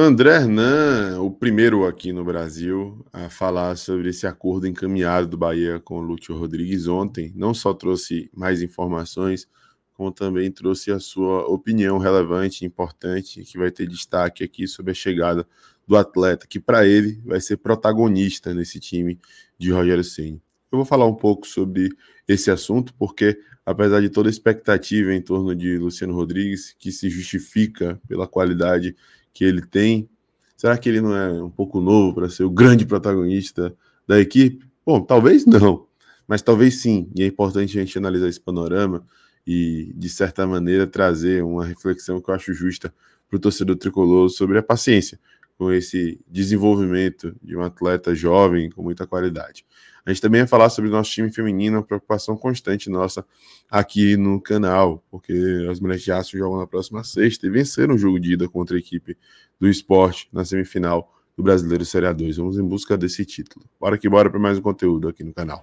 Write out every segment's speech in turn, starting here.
André Hernan, o primeiro aqui no Brasil a falar sobre esse acordo encaminhado do Bahia com o Lúcio Rodrigues ontem, não só trouxe mais informações, como também trouxe a sua opinião relevante, importante, que vai ter destaque aqui sobre a chegada do atleta, que para ele vai ser protagonista nesse time de Rogério Ceni. Eu vou falar um pouco sobre esse assunto, porque apesar de toda a expectativa em torno de Luciano Rodrigues, que se justifica pela qualidade que ele tem. Será que ele não é um pouco novo para ser o grande protagonista da equipe? Bom, talvez não, mas talvez sim. E é importante a gente analisar esse panorama e, de certa maneira, trazer uma reflexão que eu acho justa para o torcedor tricolor sobre a paciência com esse desenvolvimento de um atleta jovem com muita qualidade. A gente também vai falar sobre o nosso time feminino, uma preocupação constante nossa aqui no canal, porque as mulheres de aço jogam na próxima sexta e venceram o jogo de ida contra a equipe do esporte na semifinal do Brasileiro Série A2. Vamos em busca desse título. Bora que bora para mais um conteúdo aqui no canal.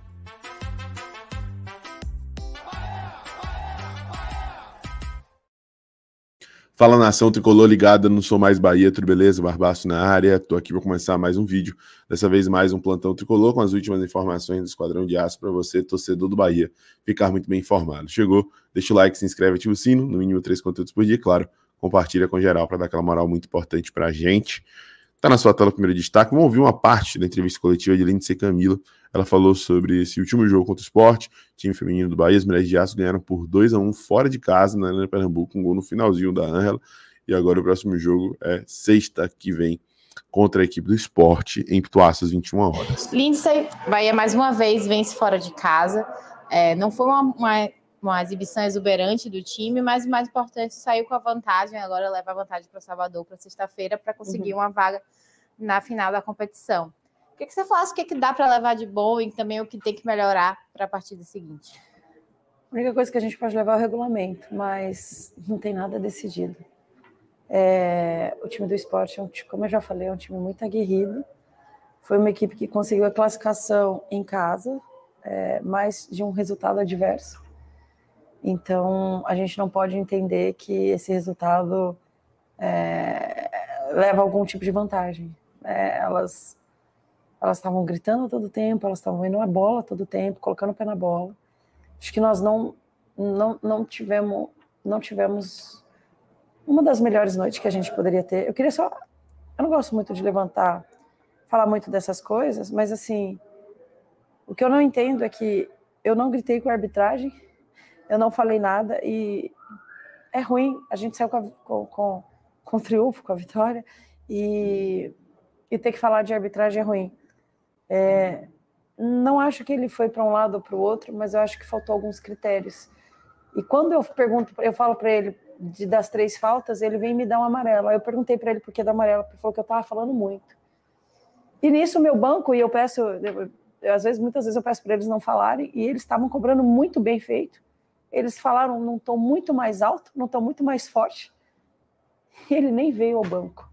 Fala nação tricolor ligada, não sou mais Bahia, tudo beleza? Barbaço na área, tô aqui para começar mais um vídeo. Dessa vez mais um plantão tricolor com as últimas informações do Esquadrão de Aço para você, torcedor do Bahia, ficar muito bem informado. Chegou? Deixa o like, se inscreve, ativa o sino, no mínimo três conteúdos por dia, claro. Compartilha com geral para dar aquela moral muito importante para a gente. Está na sua tela o primeiro destaque. Vamos ouvir uma parte da entrevista coletiva de Lindsay Camilo. Ela falou sobre esse último jogo contra o esporte, time feminino do Bahia. As mulheres de aço ganharam por 2 a 1 fora de casa na Arena Pernambuco, um gol no finalzinho da Angela. E agora o próximo jogo é sexta que vem contra a equipe do esporte em Pituaças, 21 horas. Lindsay, Bahia mais uma vez vence fora de casa. É, não foi uma, uma uma exibição exuberante do time, mas o mais importante saiu com a vantagem. Agora leva a vantagem para o Salvador para sexta-feira para conseguir uhum. uma vaga na final da competição. O que, que você faz? O que, que dá para levar de bom e também o que tem que melhorar para a partida seguinte? A única coisa que a gente pode levar é o regulamento, mas não tem nada decidido. É, o time do esporte, é um, como eu já falei, é um time muito aguerrido. Foi uma equipe que conseguiu a classificação em casa, é, mas de um resultado adverso. Então, a gente não pode entender que esse resultado é, leva algum tipo de vantagem. É, elas elas estavam gritando todo o tempo, elas estavam indo a bola todo o tempo, colocando o pé na bola. Acho que nós não não, não tivemos não tivemos uma das melhores noites que a gente poderia ter. Eu queria só eu não gosto muito de levantar, falar muito dessas coisas, mas assim, o que eu não entendo é que eu não gritei com a arbitragem eu não falei nada e é ruim. A gente saiu com, a, com, com, com triunfo, com a vitória, e, e ter que falar de arbitragem é ruim. É, não acho que ele foi para um lado ou para o outro, mas eu acho que faltou alguns critérios. E quando eu pergunto, eu falo para ele de, das três faltas, ele vem me dar um amarelo. Aí eu perguntei para ele por que da amarela, porque falou que eu estava falando muito. E nisso meu banco, e eu peço, eu, eu, às vezes, muitas vezes eu peço para eles não falarem, e eles estavam cobrando muito bem feito. Eles falaram num tom muito mais alto, num tom muito mais forte. E ele nem veio ao banco.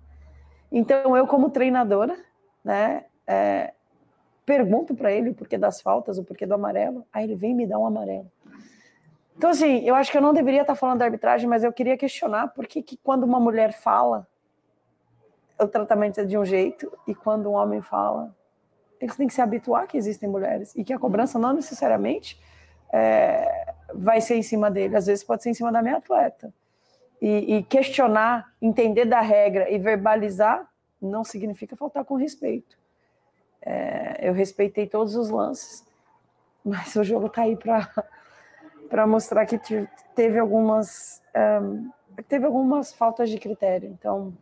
Então, eu, como treinadora, né, é, pergunto para ele o porquê das faltas, o porquê do amarelo. Aí ele vem me dar um amarelo. Então, assim, eu acho que eu não deveria estar falando da arbitragem, mas eu queria questionar por que, que quando uma mulher fala, o tratamento é de um jeito, e quando um homem fala, eles têm que se habituar que existem mulheres e que a cobrança não necessariamente é, vai ser em cima dele, às vezes pode ser em cima da minha atleta. E, e questionar, entender da regra e verbalizar não significa faltar com respeito. É, eu respeitei todos os lances, mas o jogo tá aí para mostrar que teve algumas um, teve algumas faltas de critério. Então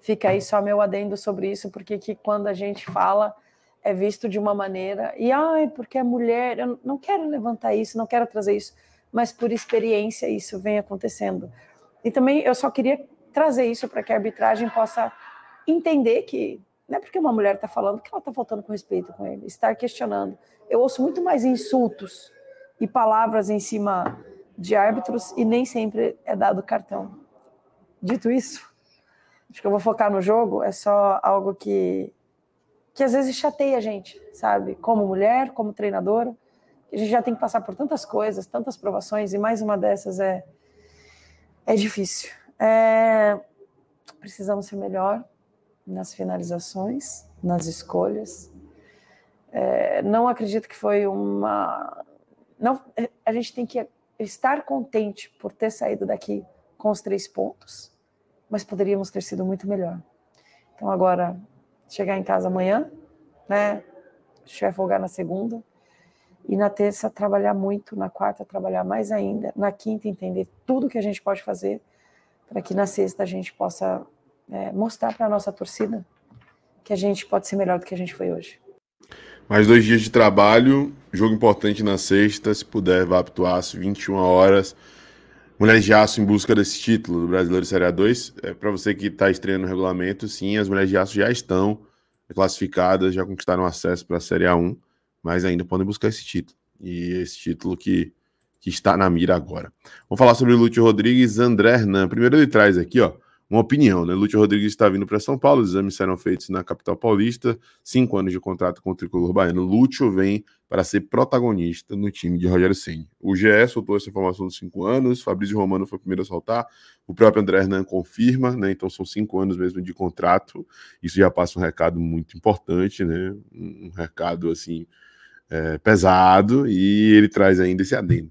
fica aí só meu adendo sobre isso, porque que quando a gente fala é visto de uma maneira e ai porque é mulher eu não quero levantar isso não quero trazer isso mas por experiência isso vem acontecendo e também eu só queria trazer isso para que a arbitragem possa entender que não é porque uma mulher está falando que ela está faltando com respeito com ele estar questionando eu ouço muito mais insultos e palavras em cima de árbitros e nem sempre é dado cartão dito isso acho que eu vou focar no jogo é só algo que que às vezes chateia a gente, sabe? Como mulher, como treinadora, a gente já tem que passar por tantas coisas, tantas provações, e mais uma dessas é, é difícil. É, precisamos ser melhor nas finalizações, nas escolhas. É, não acredito que foi uma. Não, a gente tem que estar contente por ter saído daqui com os três pontos, mas poderíamos ter sido muito melhor. Então agora chegar em casa amanhã, né? Chefe folgar na segunda. E na terça, trabalhar muito. Na quarta, trabalhar mais ainda. Na quinta, entender tudo que a gente pode fazer para que na sexta a gente possa é, mostrar para a nossa torcida que a gente pode ser melhor do que a gente foi hoje. Mais dois dias de trabalho, jogo importante na sexta, se puder, vá para o 21 horas. Mulheres de Aço em busca desse título do Brasileiro Série A2. É, para você que está estreando o regulamento, sim, as Mulheres de Aço já estão classificadas, já conquistaram acesso para a Série A1, mas ainda podem buscar esse título. E esse título que, que está na mira agora. Vamos falar sobre o Lúcio Rodrigues André Hernan. Primeiro ele traz aqui, ó uma opinião, né? Lúcio Rodrigues está vindo para São Paulo, os exames serão feitos na capital paulista, cinco anos de contrato com o tricolor baiano. Lúcio vem para ser protagonista no time de Rogério Ceni. O GE soltou essa informação dos cinco anos, Fabrício Romano foi o primeiro a soltar, o próprio André Hernan confirma, né? Então são cinco anos mesmo de contrato. Isso já passa um recado muito importante, né? Um recado assim é, pesado e ele traz ainda esse adendo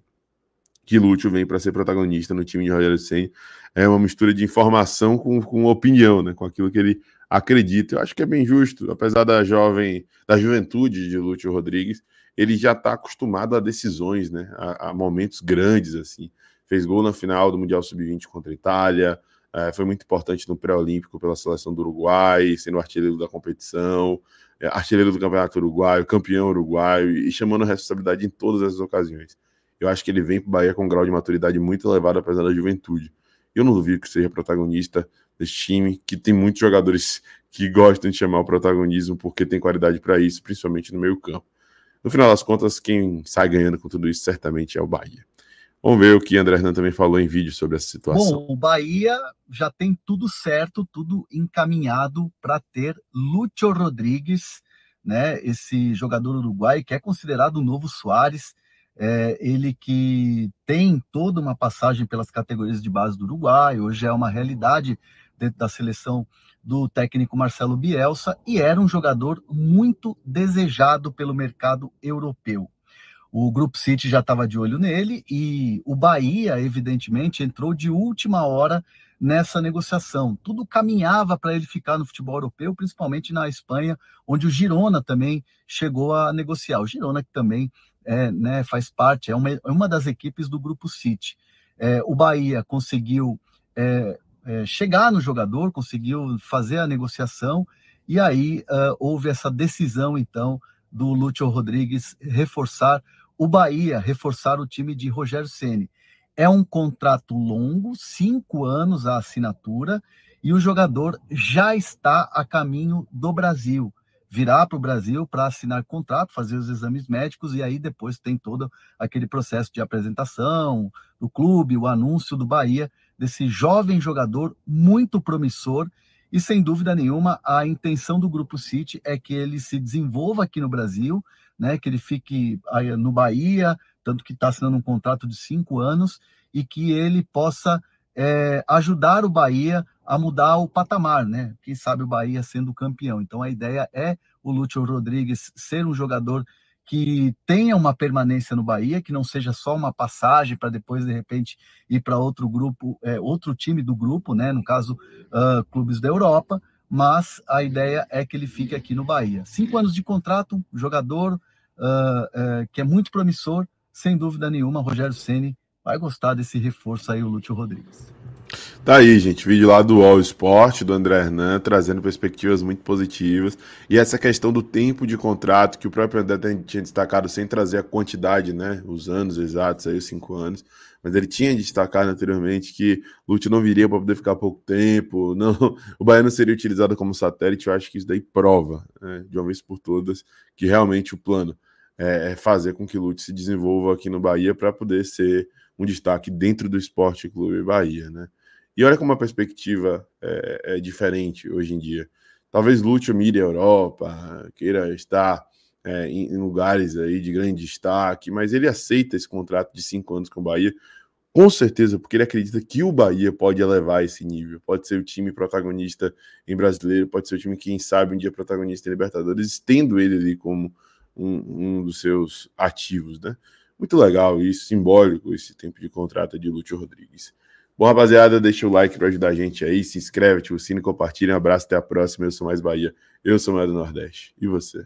que Lúcio vem para ser protagonista no time de Rogério Senna. É uma mistura de informação com, com opinião, né? com aquilo que ele acredita. Eu acho que é bem justo, apesar da jovem, da juventude de Lúcio Rodrigues, ele já está acostumado a decisões, né? A, a, momentos grandes, assim. Fez gol na final do Mundial Sub-20 contra a Itália, é, foi muito importante no pré-olímpico pela seleção do Uruguai, sendo artilheiro da competição, é, artilheiro do Campeonato Uruguaio, campeão uruguaio, e chamando a responsabilidade em todas essas ocasiões. Eu acho que ele vem para o Bahia com um grau de maturidade muito elevado, apesar da juventude. Eu não duvido que seja protagonista desse time, que tem muitos jogadores que gostam de chamar o protagonismo porque tem qualidade para isso, principalmente no meio-campo. No final das contas, quem sai ganhando com tudo isso certamente é o Bahia. Vamos ver o que André Hernan também falou em vídeo sobre essa situação. Bom, o Bahia já tem tudo certo, tudo encaminhado para ter Lúcio Rodrigues, né, esse jogador uruguai que é considerado o novo Soares é, ele que tem toda uma passagem pelas categorias de base do Uruguai, hoje é uma realidade dentro da seleção do técnico Marcelo Bielsa e era um jogador muito desejado pelo mercado europeu. O Grupo City já estava de olho nele e o Bahia, evidentemente, entrou de última hora nessa negociação. Tudo caminhava para ele ficar no futebol europeu, principalmente na Espanha, onde o Girona também chegou a negociar. O Girona que também é, né, faz parte, é uma, é uma das equipes do Grupo City. É, o Bahia conseguiu é, é, chegar no jogador, conseguiu fazer a negociação, e aí uh, houve essa decisão, então, do Lúcio Rodrigues reforçar o Bahia, reforçar o time de Rogério Ceni. É um contrato longo, cinco anos a assinatura, e o jogador já está a caminho do Brasil virar para o Brasil para assinar contrato, fazer os exames médicos e aí depois tem todo aquele processo de apresentação do clube, o anúncio do Bahia desse jovem jogador muito promissor e sem dúvida nenhuma a intenção do grupo City é que ele se desenvolva aqui no Brasil, né, que ele fique ah, no Bahia, tanto que está assinando um contrato de cinco anos e que ele possa é, ajudar o Bahia a mudar o patamar, né? Quem sabe o Bahia sendo campeão. Então a ideia é o Lúcio Rodrigues ser um jogador que tenha uma permanência no Bahia, que não seja só uma passagem para depois de repente ir para outro grupo, é, outro time do grupo, né? No caso, uh, clubes da Europa. Mas a ideia é que ele fique aqui no Bahia. Cinco anos de contrato, jogador uh, uh, que é muito promissor, sem dúvida nenhuma. Rogério Ceni vai gostar desse reforço aí, o Lúcio Rodrigues. Tá aí, gente. Vídeo lá do All Sport, do André Hernan, trazendo perspectivas muito positivas. E essa questão do tempo de contrato, que o próprio André tinha destacado sem trazer a quantidade, né? Os anos exatos, aí, os cinco anos. Mas ele tinha destacado anteriormente que Lute não viria para poder ficar pouco tempo, não, o Baiano seria utilizado como satélite. Eu acho que isso daí prova, né, de uma vez por todas, que realmente o plano é, é fazer com que Lute se desenvolva aqui no Bahia para poder ser um destaque dentro do Esporte Clube Bahia, né? E olha como a perspectiva é, é diferente hoje em dia. Talvez Lúcio mire a Europa, queira estar é, em, em, lugares aí de grande destaque, mas ele aceita esse contrato de cinco anos com o Bahia, com certeza, porque ele acredita que o Bahia pode elevar esse nível, pode ser o time protagonista em brasileiro, pode ser o time, quem sabe, um dia protagonista em Libertadores, tendo ele ali como um, um dos seus ativos, né? Muito legal isso, simbólico esse tempo de contrato de Lúcio Rodrigues. Bom, rapaziada, deixa o like para ajudar a gente aí, se inscreve, ativa o sino, compartilha, um abraço, até a próxima. Eu sou Mais Bahia, eu sou mais do Nordeste. E você?